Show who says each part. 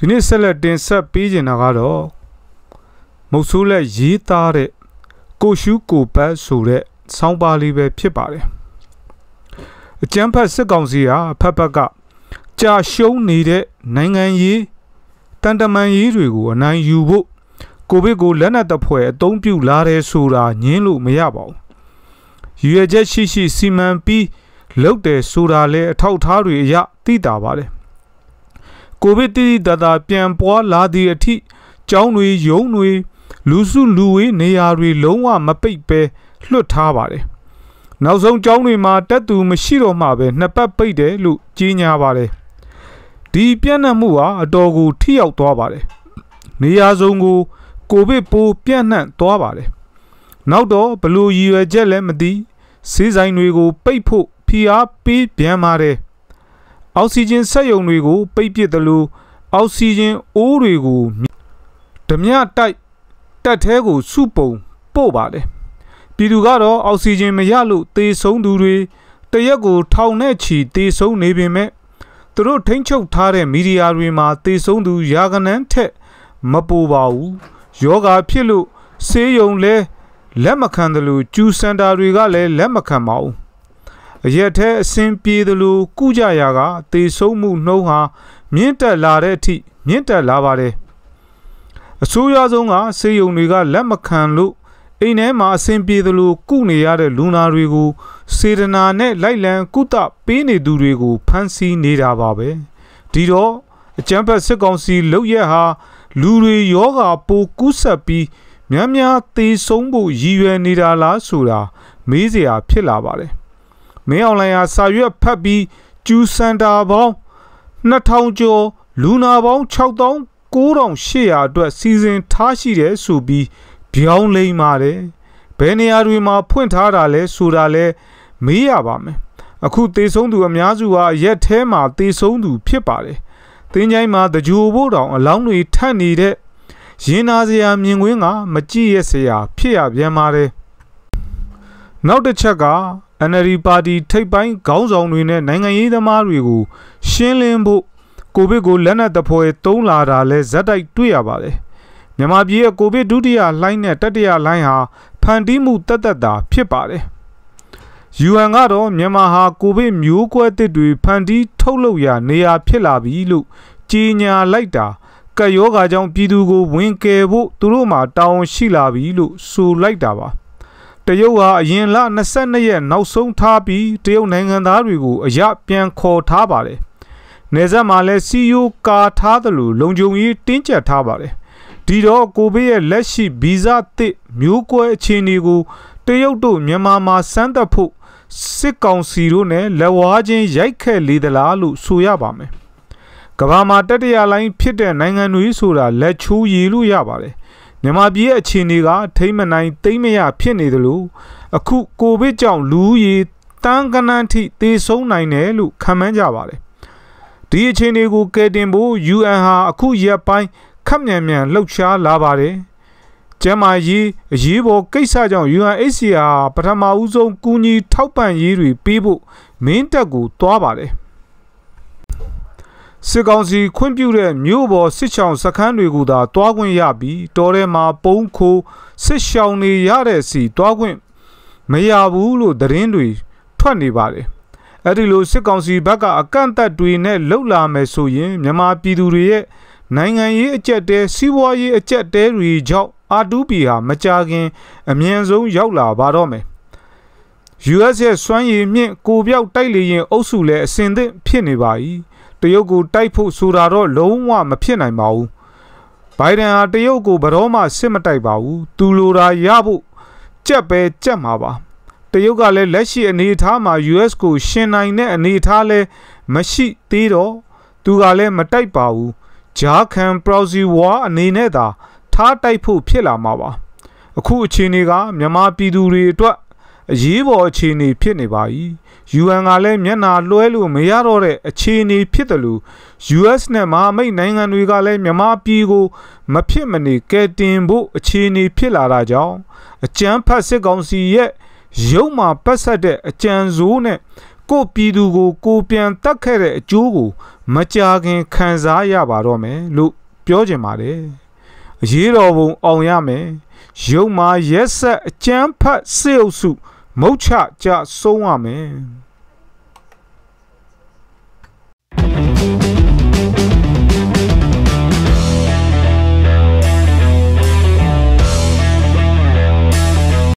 Speaker 1: ဒီနေ့ဆက်လက်တင်ဆက်ပေးနေတာကတော့မုတ်ဆိုးလက်ရေးသားတဲ့ကိုရှူးကိုပတ်ဆိုတဲ့ဆောင်းပါးလေးပဲဖြစ်ပါတယ်အကျန်းဖတ်စစ်ကောင်စီဟာဖက်ဖက်ကကြာရှုံးနေတဲ့နိုင်ငံရေးတန်တမန်ရေးတွေကိုအနိုင်ယူဖို့ကိုဗစ်ကိုလက်နက်တပွဲအသုံးပြုလာတယ်ဆိုတာညင်းလို့မရပါဘူးရွေချက်ရှိရှိစီမံပြီးလုပ်တယ်ဆိုတာလဲအထောက်အထားတွေအရသိတာပါတယ်ကိုဗစ်တိတိတသာပြန်ပွားလာသည့်အထိကျောင်းတွေရုံးတွေလူစုလူဝေးနေရာတွေလုံးဝမပိတ်ပဲလွတ်ထားပါတယ်။နောက်ဆုံးကျောင်းတွေမှာတက်သူမရှိတော့မှပဲနှစ်ပတ်ပိတ်တယ်လို့ကြေညာပါတယ်။ဒီပြန့်နှံ့မှုဟာအတော်ကိုထိရောက်သွားပါတယ်။နေရာစုံကို ကိုဗစ်ပိုးပြန့်နှံ့သွားပါတယ်။နောက်တော့ဘလူရည်ရွယ်ချက်လည်းမသိဈေးဆိုင်တွေကို ပိတ်ဖို့ဖိအားပေးပြန်ပါတယ်။အောက်ဆီဂျင်စက်ရုံတွေကိုပိတ်ပစ်သလိုအောက်ဆီဂျင်အိုးတွေကိုဓမြတိုက်တက်သေးကို စုပုံပို့ပါတယ်ပြည်သူကတော့အောက်ဆီဂျင်မရလို့သေဆုံးသူတွေတရက်ကိုထောင်နဲ့ချီသေဆုံးနေပေမဲ့သူတို့ထိမ့်ချုပ်ထားတဲ့မီဒီယာတွေမှာသေဆုံးသူရာခိုင်နှန်းထက်မပိုပါဘူးယောဂါဖြစ်လို့ဆေးရုံလဲလက်မခံတယ်လို့ကျူစန်တာတွေကလည်းလက်မခံပါဘူးအရက်ထဲအစင်ပြေသလိုကုကြရာကသေဆုံးမှုနှုံးဟာမြင့်တက်လာတဲ့အထိ မြင့်တက်လာပါတယ်အစိုးရဆုံးကစေယုံတွေကလက်မခံလို့အိမ်ထဲမှာအစင်ပြေသလိုကုနေရတဲ့လူနာတွေကို စေတနာနဲ့လိုက်လံကုသပေးနေသူတွေကိုဖမ်းဆီးနေတာပါပဲဒီတော့အကြမ်းဖက်စစ်ကောင်စီလုပ်ရက်ဟာ လူတွေယောဂါပိုကူးဆက်ပြီးများများသေဆုံးဖို့ရည်ရွယ်နေတာလားဆိုတာ မေးစရာဖြစ်လာပါတယ်မင်းအောင်လှိုင်ဟာစာရွက်ဖတ်ပြီးကျူစန်တာပေါင်း2000ကျော်လူနာပေါင်း6800အတွက်စီစဉ်ထားရှိတယ်ဆိုပြီးပြောင်းလိမ့်ပါတယ်ဘယ်နေရာတွေမှာဖွင့်ထားတာလဲဆိုတာလဲမေးရပါမယ်အခုတေဆုံးသူအများစုဟာရက်ထဲမှာတေဆုံးသူဖြစ်ပါတယ်တင်းချိုင်းမှာတကြိုဖို့တောင် အလောင်းတွေထပ်နေတဲ့ရင်နာစရာမြင်ကွင်းကမကြည့်ရစရာ ဖြစ်ရပြန်ပါတယ်နောက်တစ်ချက်က NLD ပါတီထိပ်ပိုင်းခေါင်းဆောင်တွေနဲ့နိုင်ငံရေးသမားတွေကိုရှင်းလင်းဖို့ကိုဗစ်ကိုလက်နက်သဖွယ်သုံးလာတာလဲဇက်တိုက်တွေ့ရပါတယ်။မြန်မာပြည်ရဲ့ကိုဗစ်ဒုတိယလှိုင်းနဲ့တတိယလှိုင်းဟာဖန်တီးမှုတက်တက်တာဖြစ်ပါတယ်။ UN ကတော့မြန်မာဟာကိုဗစ်မျိုးကွဲသစ်တွေဖန်တီးထုတ်လုပ်ရာနေရာဖြစ်လာပြီလို့ကြေညာလိုက်တာကယောဂါကြောင့်ပြည်သူကို ဝင်ကယ်ဖို့သူတို့မှာတာဝန်ရှိလာပြီလို့ဆိုလိုက်တာပါ။တရုတ်ဟာအရင်လ22ရက်နောက်ဆုံးထားပြီးတရုတ်နိုင်ငံသားတွေကိုအရပြန်ခေါ်ထားပါတယ်။နေဆက်မှာလည်းစီယိုကာထားသလိုလုံခြုံရေးတင်းကျပ်ထားပါတယ်။ဒီတော့ကိုဗစ်ရဲ့လက်ရှိဗီဇသစ်မျိုးကွဲအခြေအနေကိုတရုတ်တို့မြန်မာမှာစမ်းသပ်ဖို့စစ်ကောင်စီတို့နဲ့လက်ဝါးချင်းရိုက်ခတ်လေသလားလို့ဆိုရပါမယ်။ကမ္ဘာမှာတတိယလိုင်းဖြစ်တဲ့နိုင်ငံတွေဆိုတာလက်ချိုးရည်လို့ရပါတယ်။မြန်မာပြည်ရဲ့အခြေအနေက ထိမ့်မနိုင်သိမ့်မရဖြစ်နေတယ်လို့အခုကိုဗစ်ကြောင့်လူရေတန်းကနန်းထိသေဆုံးနိုင်တယ်လို့ခန့်မှန်းကြပါတယ်ဒီအခြေအနေကိုကယ်တင်ဖို့ UN ဟာအခုရက်ပိုင်းခက်မြန်မြန်လှုပ်ရှားလာပါတယ်ကျမကြီးအရေးပေါ်ကိစ္စကြောင့် UNHCR ပထမဦးဆုံးကူညီထောက်ပံ့ရေးတွေပေးဖို့မင်းတပ်ကိုတွားပါတယ်။စစ်ကောင်စီခွင့်ပြုတဲ့မြို့ပေါ်စစ်ချောင်းစခန်းတွေကိုသာတွားခွင့်ရပြီးတော်ထဲမှာပုံခိုးစစ်ရှောင်းနေရတဲ့စီတွားခွင့်မရဘူးလို့သတင်းတွေထွက်နေပါတယ်အဲ့ဒီလိုစစ်ကောင်စီဘက်ကအကန့်အသတ်တွေနဲ့လှုပ်လာမယ်ဆိုရင်မြန်မာပြည်သူတွေရဲ့နိုင်ငံရေးအကြက်တဲစီးပွားရေးအကြက်တဲတွေကြောင့်အာတူပီဟာမကြခင် အမြန်ဆုံးရောက်လာပါတော့မယ် US ရဲ့စွမ်းရည်မြင့်ကိုပြောက်တိုက်လေရင်အုပ်စုလည်းအစင်သင့်ဖြစ်နေပါ၏တရုတ်ကိုတိုက်ဖို့ဆိုတာတော့လုံးဝမဖြစ်နိုင်ပါဘူးဘိုင်ဒန်ဟာတရုတ်ကိုဘရောမှစစ်မတိုက်ပါဘူးသူလိုတာရဖို့ကြက်ပဲကြက်မှာပါတရုတ်ကလည်းလက်ရှိအနေအထားမှာ US ကိုရှင်နိုင်တဲ့အနေအထားလဲမရှိသေးတော့သူကလည်းမတိုက်ပါဘူးဂျာခန် proxy war အနေနဲ့သာထားတိုက်ဖို့ဖြစ်လာမှာပါအခုအခြေအနေကမြန်မာပြည်သူတွေအတွက်အရေးပေါ်အခြေအနေဖြစ်နေပါ၏ UN ကလည်းမျက်နာလွှဲလို့မရတော့တဲ့အခြေအနေဖြစ်တယ်လို့ US နဲ့မဟာမိတ်နိုင်ငံတွေကလည်းမြန်မာပြည်ကို မဖြစ်မနေကယ်တင်ဖို့အခြေအနေဖြစ်လာတာကြောင့်အကြမ်းဖက်စစ်ကောင်စီရဲ့ရုပ်မှာပတ်ဆက်တဲ့အကြံစိုးနဲ့ကိုပြည်သူကို ကိုပြန်တတ်ခဲ့တဲ့အကျိုးကို မကြာခင်ခံစားရပါတော့မယ်လို့ပြောချင်ပါတယ်။အရေးတော်ပုံအောင်ရမယ်။ရုပ်မှာရက်ဆက်အကျန်းဖတ်စေအုပ်စုမုတ်ချကြဆုံးရမယ်